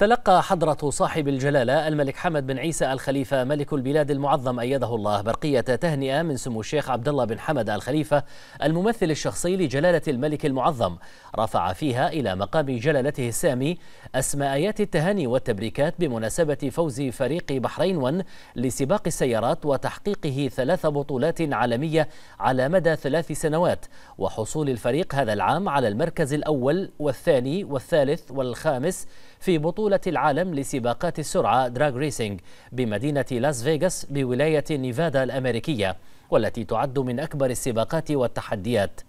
تلقى حضرة صاحب الجلالة الملك حمد بن عيسى الخليفة ملك البلاد المعظم أيده الله برقية تهنئة من سمو الشيخ عبد الله بن حمد الخليفة الممثل الشخصي لجلالة الملك المعظم رفع فيها إلى مقام جلالته السامي أسماء آيات التهاني والتبريكات بمناسبة فوز فريق بحرين ون لسباق السيارات وتحقيقه ثلاث بطولات عالمية على مدى ثلاث سنوات وحصول الفريق هذا العام على المركز الأول والثاني والثالث والخامس في بطولة بطولة العالم لسباقات السرعة دراج ريسينج بمدينة لاس فيغاس بولاية نيفادا الأمريكية والتي تعد من أكبر السباقات والتحديات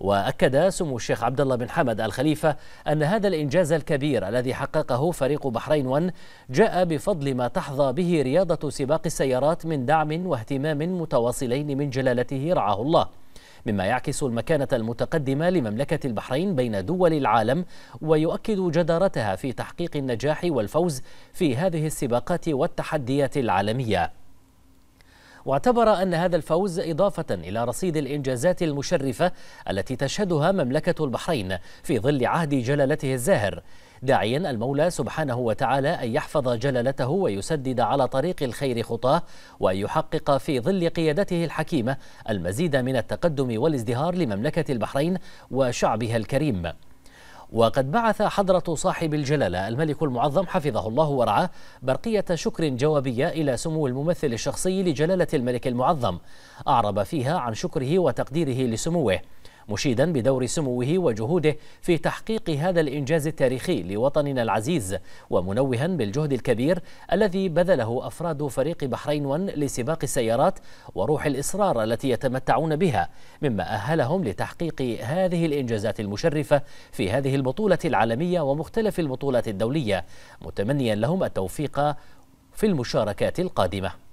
واكد سمو الشيخ عبد الله بن حمد الخليفه ان هذا الانجاز الكبير الذي حققه فريق بحرين 1 جاء بفضل ما تحظى به رياضه سباق السيارات من دعم واهتمام متواصلين من جلالته رعاه الله مما يعكس المكانة المتقدمة لمملكة البحرين بين دول العالم ويؤكد جدارتها في تحقيق النجاح والفوز في هذه السباقات والتحديات العالمية واعتبر أن هذا الفوز إضافة إلى رصيد الإنجازات المشرفة التي تشهدها مملكة البحرين في ظل عهد جلالته الزاهر داعيا المولى سبحانه وتعالى أن يحفظ جلالته ويسدد على طريق الخير خطاه وأن يحقق في ظل قيادته الحكيمة المزيد من التقدم والازدهار لمملكة البحرين وشعبها الكريم وقد بعث حضرة صاحب الجلالة الملك المعظم حفظه الله ورعاه برقية شكر جوابية إلى سمو الممثل الشخصي لجلالة الملك المعظم أعرب فيها عن شكره وتقديره لسموه مشيدا بدور سموه وجهوده في تحقيق هذا الإنجاز التاريخي لوطننا العزيز ومنوها بالجهد الكبير الذي بذله أفراد فريق بحرين ون لسباق السيارات وروح الإصرار التي يتمتعون بها مما أهلهم لتحقيق هذه الإنجازات المشرفة في هذه البطولة العالمية ومختلف البطولات الدولية متمنيا لهم التوفيق في المشاركات القادمة